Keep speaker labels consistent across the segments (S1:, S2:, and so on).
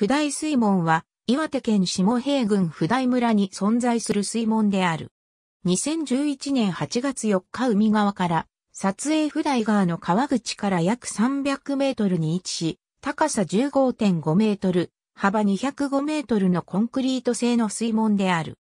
S1: 普代水門は、岩手県下平郡普代村に存在する水門である。2011年8月4日海側から、撮影普代川の川口から約300メートルに位置し、高さ15.5メートル、幅205メートルのコンクリート製の水門である。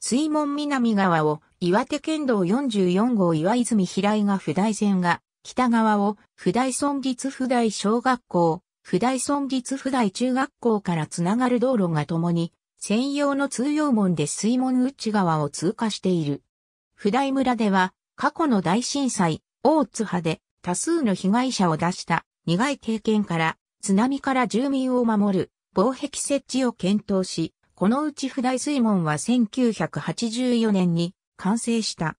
S1: 水門南側を岩手県道44号岩泉平井が普代線が、北側を普代村立普代小学校、普代村立普代中学校からつながる道路が共に、専用の通用門で水門内側を通過している。普代村では、過去の大震災、大津波で多数の被害者を出した苦い経験から、津波から住民を守る防壁設置を検討し、このうち普代水門は1984年に完成した。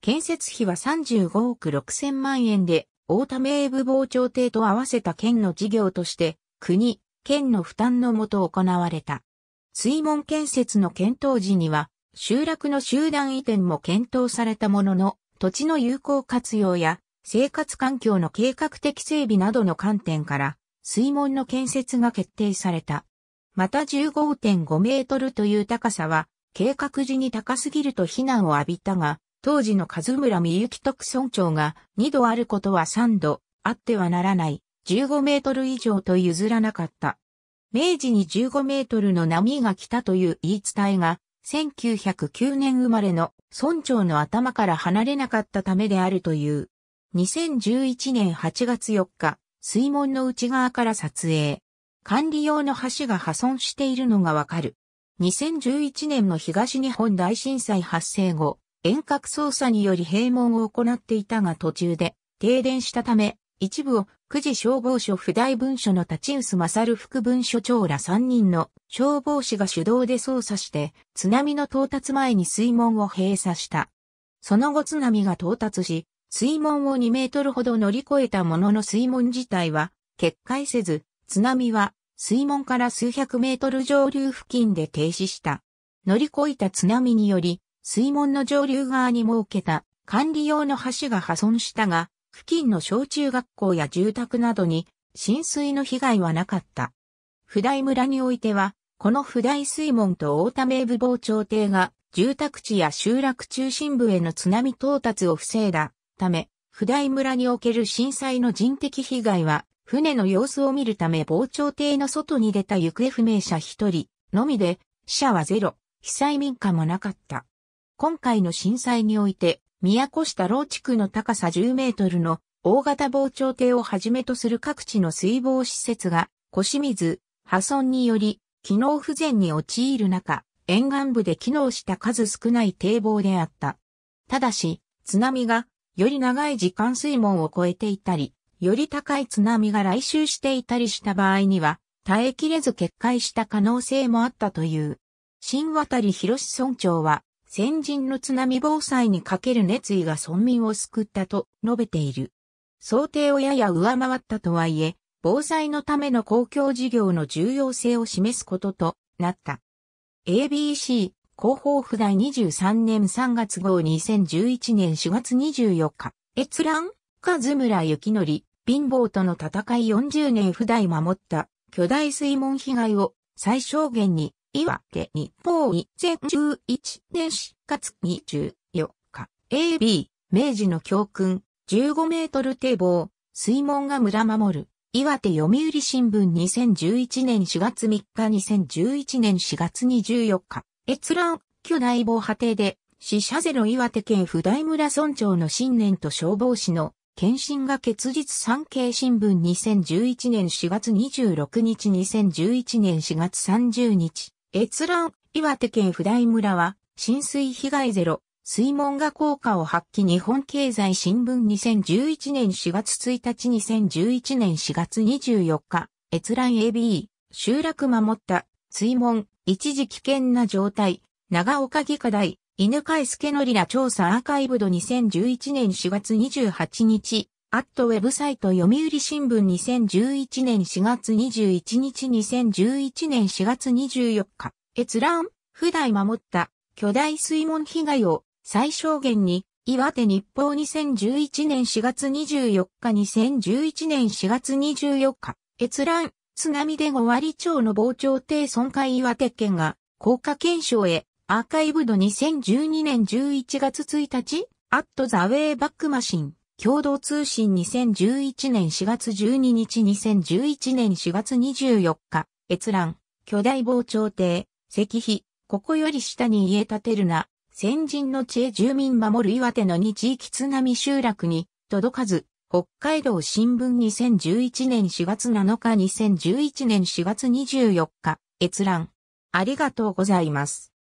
S1: 建設費は35億6千万円で大田名部防潮堤と合わせた県の事業として、国、県の負担のもと行われた。水門建設の検討時には、集落の集団移転も検討されたものの、土地の有効活用や生活環境の計画的整備などの観点から、水門の建設が決定された。また15.5メートルという高さは、計画時に高すぎると非難を浴びたが、当時の和村美幸特村長が2度あることは3度あってはならない15メートル以上と譲らなかった。明治に15メートルの波が来たという言い伝えが1909年生まれの村長の頭から離れなかったためであるという。2011年8月4日、水門の内側から撮影。管理用の橋が破損しているのがわかる。2011年の東日本大震災発生後、遠隔操作により閉門を行っていたが途中で停電したため、一部を久慈消防署不大文書の立さ勝副文書長ら3人の消防士が手動で操作して津波の到達前に水門を閉鎖した。その後津波が到達し、水門を2メートルほど乗り越えたものの水門自体は決壊せず、津波は水門から数百メートル上流付近で停止した。乗り越えた津波により、水門の上流側に設けた管理用の橋が破損したが、付近の小中学校や住宅などに浸水の被害はなかった。普代村においては、この普代水門と大田名部防潮堤が住宅地や集落中心部への津波到達を防いだため、普代村における震災の人的被害は、船の様子を見るため防潮堤の外に出た行方不明者1人のみで、死者はゼロ、被災民家もなかった。今回の震災において、宮古下老地区の高さ10メートルの大型防潮堤をはじめとする各地の水防施設が、小清水、破損により、機能不全に陥る中、沿岸部で機能した数少ない堤防であった。ただし、津波がより長い時間水門を越えていたり、より高い津波が来襲していたりした場合には、耐えきれず決壊した可能性もあったという。新渡り広志村長は、先人の津波防災にかける熱意が村民を救ったと述べている。想定をやや上回ったとはいえ、防災のための公共事業の重要性を示すこととなった。ABC 広報府第23年3月号2011年4月24日、閲覧かずむらゆきのり、貧乏との戦い40年府代守った巨大水門被害を最小限に岩手日報2011年4月24日 AB 明治の教訓15メートル堤防水門が村守る岩手読売新聞2011年4月3日2011年4月24日閲覧巨大防波堤で死者ゼロ岩手県普代村村長の新年と消防士の検診が結実産経新聞2011年4月26日2011年4月30日閲覧、岩手県普代村は、浸水被害ゼロ、水門が効果を発揮日本経済新聞2011年4月1日2011年4月24日、閲覧 AB、集落守った、水門、一時危険な状態、長岡議課題、犬飼助則ら調査アーカイブド2011年4月28日、アットウェブサイト読売新聞2011年4月21日2011年4月24日、閲覧、普代守った巨大水門被害を最小限に、岩手日報2011年4月24日2011年4月24日、閲覧、津波で5割超の膨張低損壊岩手県が、効果検証へ、アーカイブド2012年11月1日、アットザウェイバックマシン。共同通信2011年4月12日2011年4月24日、閲覧、巨大防潮堤、石碑、ここより下に家建てるな、先人の知恵住民守る岩手の2地域津波集落に、届かず、北海道新聞2011年4月7日2011年4月24日、閲覧。ありがとうございます。